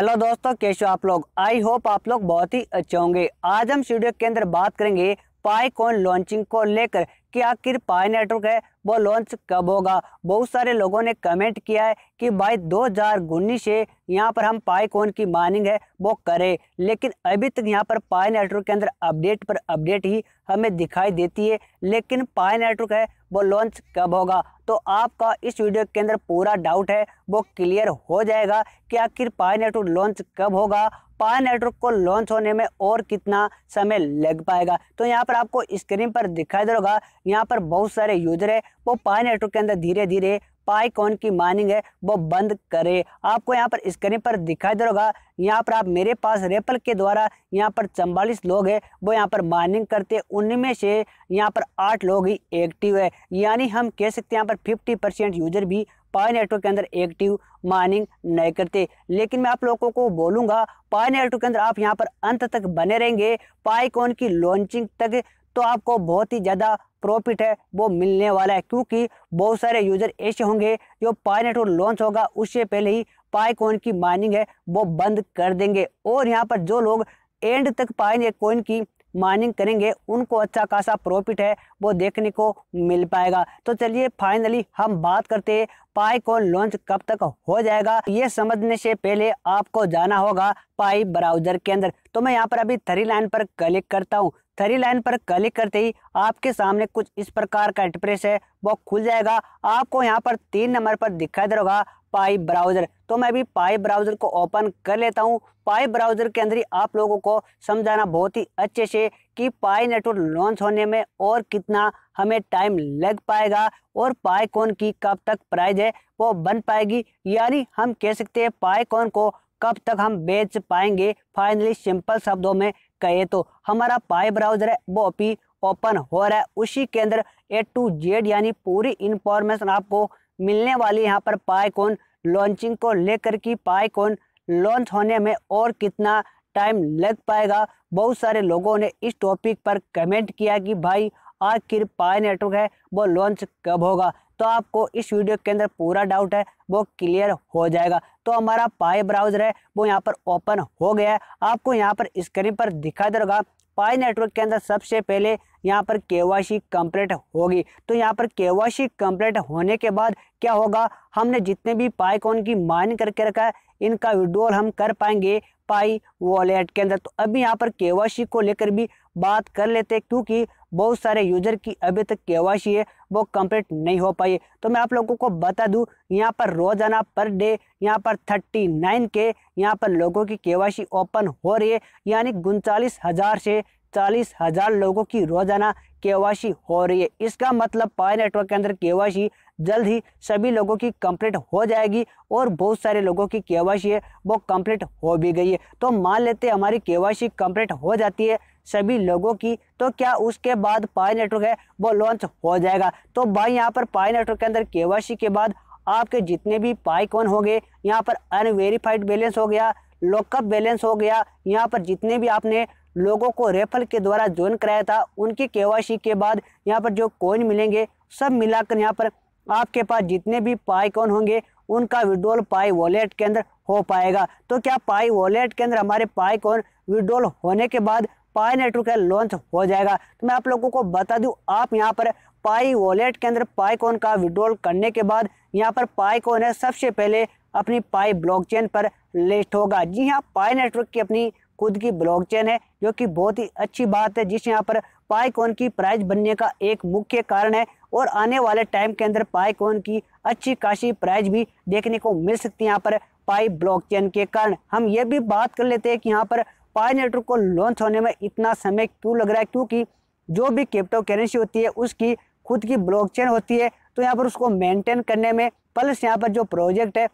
hello दोस्तों कैसे आप लोग आई होप आप लोग बहुत ही अच्छे होंगे आज हम स्टूडियो के अंदर बात करेंगे पाईकॉन लॉन्चिंग को लेकर कि आखिर पाई नेटवर्क है वो लॉन्च कब होगा बहुत सारे लोगों ने कमेंट किया है कि भाई दो हज़ार उन्नीस से यहाँ पर हम पाईकॉन की माइनिंग है वो करें लेकिन अभी तक यहाँ पर पाई नेटवर्क के अंदर अपडेट पर अपडेट ही हमें दिखाई देती है लेकिन पाई नेटवर्क है वो लॉन्च कब होगा तो आपका इस वीडियो के अंदर पूरा डाउट है वो क्लियर हो जाएगा कि आखिर पाई नेटवर्क लॉन्च कब होगा पाई नेटवर्क को लॉन्च होने में और कितना समय लग पाएगा तो यहाँ पर आपको स्क्रीन पर दिखाई दे होगा यहाँ पर बहुत सारे यूजर है वो पाई नेटवर्क के अंदर धीरे धीरे पाइकॉन की माइनिंग है वो बंद करे आपको यहाँ पर स्क्रीन पर दिखाई दे रहा यहाँ पर आप मेरे पास रेपल के द्वारा यहाँ पर चौवालीस लोग हैं वो यहाँ पर माइनिंग करते उनमें से यहाँ पर आठ लोग ही एक्टिव है यानी हम कह सकते हैं यहाँ पर फिफ्टी परसेंट यूजर भी पाई नेटवर्क के अंदर एक्टिव माइनिंग नहीं करते लेकिन मैं आप लोगों को बोलूँगा पाई नेटवर्क के अंदर आप यहाँ पर अंत तक बने रहेंगे पाईकॉन की लॉन्चिंग तक तो आपको बहुत ही ज़्यादा प्रॉफिट है वो मिलने वाला है क्योंकि बहुत सारे यूज़र ऐसे होंगे जो पाई नेटवर्क लॉन्च होगा उससे पहले ही पाई कॉइन की माइनिंग है वो बंद कर देंगे और यहाँ पर जो लोग एंड तक पाई कॉइन की माइनिंग करेंगे उनको अच्छा खासा प्रॉफिट है वो देखने को मिल पाएगा तो चलिए फाइनली हम बात करते हैं पाई कॉन लॉन्च कब तक हो जाएगा ये समझने से पहले आपको जाना होगा पाई ब्राउजर के अंदर तो मैं यहाँ पर अभी थ्री लाइन पर क्लिक करता हूँ थरी लाइन पर क्लिक करते ही आपके सामने कुछ इस प्रकार का इंटरप्रेस है वो खुल जाएगा आपको यहाँ पर तीन नंबर पर दिखाई दे रहा पाई ब्राउज़र तो मैं भी पाई ब्राउज़र को ओपन कर लेता हूँ पाई ब्राउज़र के अंदर ही आप लोगों को समझाना बहुत ही अच्छे से कि पाई नेटवर्क लॉन्च होने में और कितना हमें टाइम लग पाएगा और पाई कौन की कब तक प्राइज है वो बन पाएगी यानी हम कह सकते हैं पाई कौन को कब तक हम बेच पाएंगे फाइनली सिंपल शब्दों में कहे तो हमारा पाई ब्राउजर है वो भी ओपन हो रहा है उसी के अंदर ए टू जेड यानी पूरी इंफॉर्मेशन आपको मिलने वाली यहाँ पर कौन लॉन्चिंग को लेकर पाई कौन लॉन्च होने में और कितना टाइम लग पाएगा बहुत सारे लोगों ने इस टॉपिक पर कमेंट किया कि भाई आखिर पाई नेटवर्क है वो लॉन्च कब होगा तो आपको इस वीडियो के अंदर पूरा डाउट है वो क्लियर हो जाएगा तो हमारा पाई ब्राउज़र है वो यहाँ पर ओपन हो गया है आपको यहाँ पर स्क्रीन पर दिखाई देगा पाई नेटवर्क के अंदर सबसे पहले यहाँ पर केवासी कंप्लीट होगी तो यहाँ पर केवासी कंप्लीट होने के बाद क्या होगा हमने जितने भी पाई कौन की माइन करके रखा है इनका विड्रॉल हम कर पाएंगे पाई वॉलेट के अंदर तो अभी यहाँ पर के को लेकर भी बात कर लेते क्योंकि बहुत सारे यूजर की अभी तक के है वो कंप्लीट नहीं हो पाई तो मैं आप लोगों को बता दूं यहाँ पर रोजाना पर डे यहाँ पर 39 के यहाँ पर लोगों की के ओपन हो रही है यानी उनचालीस हज़ार से चालीस हज़ार लोगों की रोज़ाना के हो रही है इसका मतलब पाए नेटवर्क के अंदर के जल्द ही सभी लोगों की कंप्लीट हो जाएगी और बहुत सारे लोगों की केवासी है वो कंप्लीट हो भी गई है तो मान लेते हमारी केवासी कंप्लीट हो जाती है सभी लोगों की तो क्या उसके बाद पाई नेटवर्क है वो लॉन्च हो जाएगा तो भाई यहाँ पर पाई नेटवर्क के अंदर केवासी के बाद आपके जितने भी पाई कौन हो गए यहाँ पर अनवेरीफाइड बैलेंस हो गया लॉकअप बैलेंस हो गया यहाँ पर जितने भी आपने लोगों को रेफर के द्वारा ज्वाइन कराया था उनकी केवासी के बाद यहाँ पर जो कोइन मिलेंगे सब मिलाकर यहाँ पर आपके पास जितने भी कौन होंगे उनका विड्रोल पाई वॉलेट के अंदर हो पाएगा तो क्या पाई वॉलेट के अंदर हमारे कौन विड्रोल होने के बाद पाई नेटवर्क का लॉन्च हो जाएगा तो मैं आप लोगों को बता दूं आप यहाँ पर पाई वॉलेट के अंदर कौन का विड्रोल करने के बाद यहाँ पर कौन है सबसे पहले अपनी पाई ब्लॉकचेन पर लिस्ट होगा जी हाँ पाई नेटवर्क की अपनी खुद की ब्लॉकचेन है जो कि बहुत ही अच्छी बात है जिस यहाँ पर कौन की प्राइस बनने का एक मुख्य कारण है और आने वाले टाइम के अंदर कोन की अच्छी खासी प्राइज भी देखने को मिल सकती है यहाँ पर पाई ब्लॉकचेन के कारण हम ये भी बात कर लेते हैं कि यहाँ पर पाई नेटवर्क को लॉन्च होने में इतना समय क्यों लग रहा है क्योंकि जो भी क्रिप्टो करेंसी होती है उसकी खुद की ब्लॉकचेन होती है तो यहाँ पर उसको मेंटेन करने में प्लस यहाँ पर जो प्रोजेक्ट है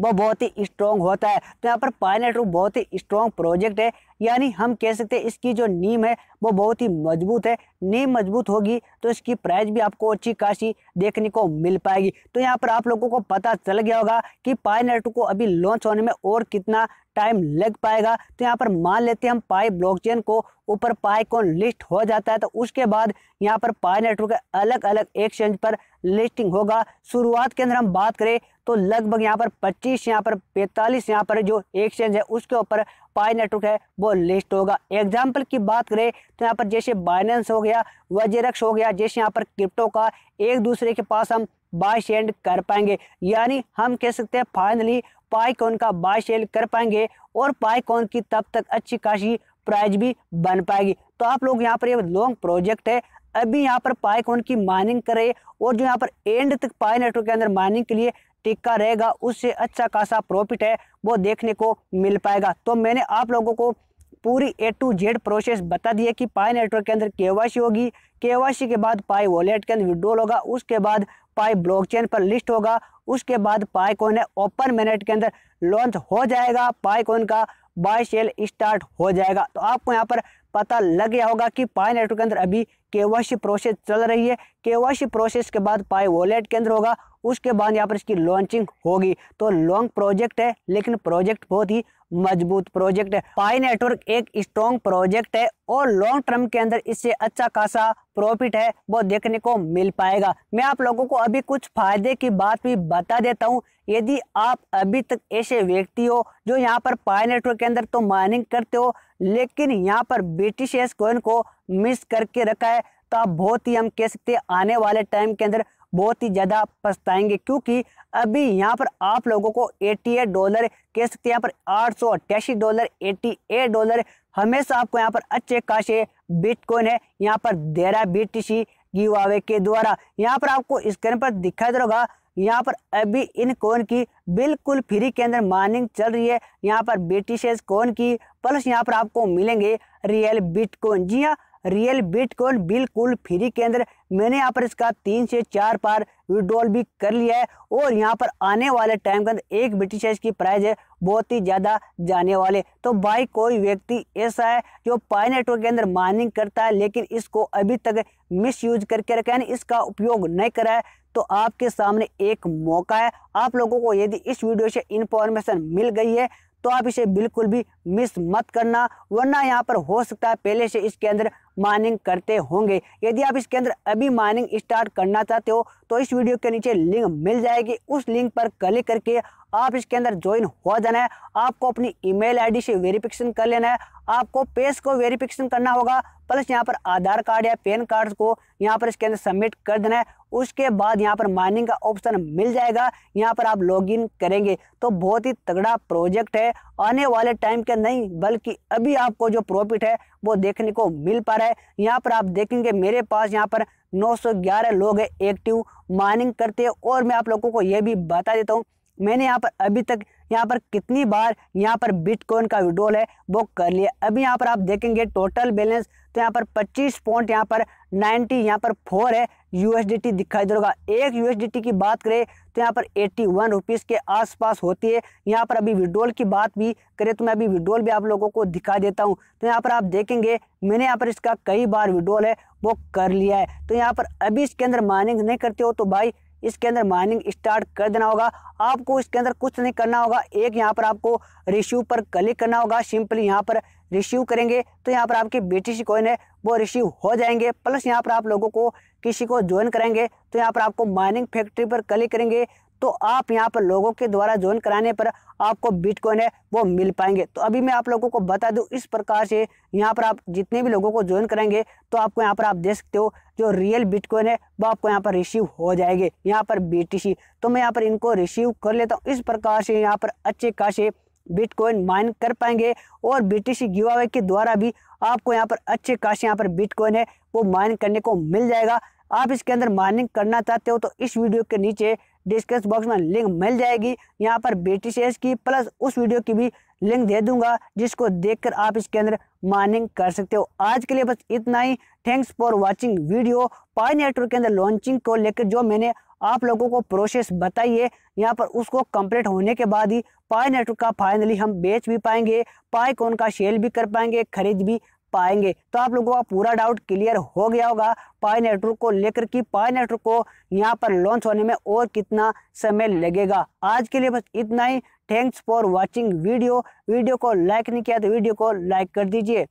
वो बहुत ही स्ट्रॉन्ग होता है तो यहाँ पर पाई नेटवर्क बहुत ही स्ट्रॉन्ग प्रोजेक्ट है यानी हम कह सकते हैं इसकी जो नीम है वो बहुत ही मजबूत है नीम मजबूत होगी तो इसकी प्राइस भी आपको अच्छी खासी देखने को मिल पाएगी तो यहाँ पर आप लोगों को पता चल गया होगा कि पाई को अभी लॉन्च होने में और कितना टाइम लग पाएगा तो यहाँ पर मान लेते हैं हम पाई ब्लॉकचेन को ऊपर पाई कौन लिस्ट हो जाता है तो उसके बाद यहाँ पर पाई नेटवर्क के अलग अलग एक्सचेंज पर लिस्टिंग होगा शुरुआत के अंदर हम बात करें तो लगभग यहाँ पर 25 यहाँ पर 45 यहाँ पर जो एक्सचेंज है उसके ऊपर पाई नेटवर्क है वो लिस्ट होगा एग्जाम्पल की बात करें तो यहाँ पर जैसे बाइनेंस हो गया वजेरक्स हो गया जैसे यहाँ पर क्रिप्टो का एक दूसरे के पास हम बाय सेंड कर पाएंगे यानी हम कह सकते हैं फाइनली पाई कौन का बाय सेल कर पाएंगे और पाई कौन की तब तक अच्छी खासी प्राइज भी बन पाएगी तो आप लोग यहाँ पर ये लॉन्ग प्रोजेक्ट है अभी यहाँ पर पाई कौन की माइनिंग करें और जो यहाँ पर एंड तक पाई नेटवर्क के अंदर माइनिंग के लिए टिका रहेगा उससे अच्छा खासा प्रॉफिट है वो देखने को मिल पाएगा तो मैंने आप लोगों को पूरी ए टू जेड प्रोसेस बता दिया कि पाई नेटवर्क के अंदर के होगी के के बाद पाई वॉलेट के अंदर विड्रोल होगा उसके बाद पाई ब्लॉकचेन पर लिस्ट होगा उसके बाद पाई कॉइन है ओपन मैनेट के अंदर लॉन्च हो जाएगा पाई कॉइन का बाय शेल स्टार्ट हो जाएगा तो आपको यहाँ पर पता लग गया होगा कि पाई नेटवर्क के अंदर अभी के प्रोसेस चल रही है के प्रोसेस के बाद पाई वॉलेट के अंदर होगा उसके बाद यहाँ पर इसकी लॉन्चिंग होगी तो लॉन्ग प्रोजेक्ट है लेकिन प्रोजेक्ट बहुत ही मजबूत प्रोजेक्ट है पाई नेटवर्क एक स्ट्रॉन्ग प्रोजेक्ट है और लॉन्ग टर्म के अंदर इससे अच्छा खासा प्रॉफिट है वो देखने को मिल पाएगा मैं आप लोगों को अभी कुछ फायदे की बात भी बता देता हूँ यदि आप अभी तक ऐसे व्यक्ति हो जो यहाँ पर पाई नेटवर्क के अंदर तो माइनिंग करते हो लेकिन यहाँ पर बीटीसीएस कॉइन को मिस करके रखा है तो आप बहुत ही हम कह सकते हैं आने वाले टाइम के अंदर बहुत ही ज़्यादा पछताएंगे क्योंकि अभी यहाँ पर आप लोगों को 88 डॉलर कह सकते हैं यहाँ पर आठ डॉलर 88 डॉलर हमेशा आपको यहाँ पर अच्छे खासे बिटकॉइन है यहाँ पर देरा बीटीसी गिवावे के द्वारा यहाँ पर आपको स्क्रीन पर दिखाई दे रहा यहाँ पर अभी इन कौन की बिल्कुल फ्री के अंदर माइनिंग चल रही है यहाँ पर बीटीसीएस कौन की प्लस यहाँ पर आपको मिलेंगे रियल बिटकॉइन जी हाँ रियल बिटकॉइन बिल्कुल फ्री के अंदर मैंने यहाँ पर इसका तीन से चार बार विड्रॉल भी कर लिया है और यहाँ पर आने वाले टाइम के अंदर एक ब्रिटिश की प्राइस है बहुत ही ज़्यादा जाने वाले तो भाई कोई व्यक्ति ऐसा है जो पाई नेटवर्क के अंदर माइनिंग करता है लेकिन इसको अभी तक मिस यूज करके रखा है इसका उपयोग नहीं करा है तो आपके सामने एक मौका है आप लोगों को यदि इस वीडियो से इन्फॉर्मेशन मिल गई है तो आप इसे बिल्कुल भी मिस मत करना वरना यहाँ पर हो सकता है पहले से इसके अंदर माइनिंग करते होंगे यदि आप इसके अंदर अभी माइनिंग स्टार्ट करना चाहते हो तो इस वीडियो के नीचे लिंक मिल जाएगी उस लिंक पर क्लिक करके आप इसके अंदर ज्वाइन हो जाना है आपको अपनी ईमेल आईडी से वेरिफिकेशन कर लेना है आपको पेस को वेरिफिकेशन करना होगा प्लस यहाँ पर आधार कार्ड या पैन कार्ड को यहाँ पर इसके अंदर सबमिट कर देना है उसके बाद यहाँ पर माइनिंग का ऑप्शन मिल जाएगा यहाँ पर आप लॉगिन करेंगे तो बहुत ही तगड़ा प्रोजेक्ट है आने वाले टाइम के नहीं बल्कि अभी आपको जो प्रॉफिट है वो देखने को मिल पा रहा है यहाँ पर आप देखेंगे मेरे पास यहाँ पर 911 लोग है एक्टिव माइनिंग करते हैं और मैं आप लोगों को यह भी बता देता हूँ मैंने यहाँ पर अभी तक यहाँ पर कितनी बार यहाँ पर बिटकॉइन का विड्रॉल है वो कर लिया अभी यहाँ पर आप देखेंगे टोटल बैलेंस तो यहाँ पर 25 पॉइंट यहाँ पर 90 यहाँ पर फोर है यूएसडीटी दिखाई दे रहा एक यूएसडीटी की बात करें तो यहाँ पर एट्टी वन रुपीज़ के आसपास होती है यहाँ पर अभी विड्रॉल की बात भी करें तो मैं अभी विड्रोल भी आप लोगों को दिखा देता हूँ तो यहाँ पर आप देखेंगे मैंने यहाँ पर इसका कई बार विड्रोल है वो कर लिया है तो यहाँ पर अभी इसके अंदर माइनिंग नहीं करते हो तो भाई इसके अंदर माइनिंग स्टार्ट कर देना होगा आपको इसके अंदर कुछ नहीं करना होगा एक यहाँ पर आपको रिश्यू पर क्लिक करना होगा सिंपली यहाँ पर रिश्यू करेंगे तो यहाँ पर आपकी बी कॉइन है वो रिश्यू हो जाएंगे प्लस यहाँ पर आप लोगों को किसी को ज्वाइन करेंगे तो यहाँ पर आपको माइनिंग फैक्ट्री पर क्लिक करेंगे तो आप यहाँ पर लोगों के द्वारा ज्वाइन कराने पर आपको बिटकॉइन है वो मिल पाएंगे तो अभी मैं आप लोगों को बता दूँ इस प्रकार से यहाँ पर आप जितने भी लोगों को ज्वाइन करेंगे तो आपको यहाँ पर आप देख सकते हो जो रियल बिटकॉइन है वो आपको यहाँ पर रिसीव हो जाएंगे यहाँ पर बी तो मैं यहाँ पर इनको रिसीव कर लेता हूँ इस प्रकार से यहाँ पर अच्छे खासे बिटकॉइन माइन कर पाएंगे और बीटीसी गिव अवे के द्वारा भी आपको यहाँ पर अच्छे खासे यहाँ पर बिटकॉइन है वो माइन करने को मिल जाएगा आप इसके अंदर माइनिंग करना चाहते हो तो इस वीडियो के नीचे डिस्क्रिप्स बॉक्स में लिंक मिल जाएगी यहाँ पर बी की प्लस उस वीडियो की भी लिंक दे दूंगा जिसको देखकर आप इसके अंदर माइनिंग कर सकते हो आज के लिए बस इतना ही thanks for watching video Pi network के अंदर लॉन्चिंग को लेकर जो मैंने आप लोगों को प्रोसेस बताई है यहाँ पर उसको कंप्लीट होने के बाद ही पाई नेटवर्क का फाइनली हम बेच भी पाएंगे पाई कौन का सेल भी कर पाएंगे खरीद भी पाएंगे तो आप लोगों का पूरा डाउट क्लियर हो गया होगा पाई नेटवर्क को लेकर कि पाई नेटवर्क को यहाँ पर लॉन्च होने में और कितना समय लगेगा आज के लिए बस इतना ही thanks for watching video video को लाइक नहीं किया तो वीडियो को लाइक कर दीजिए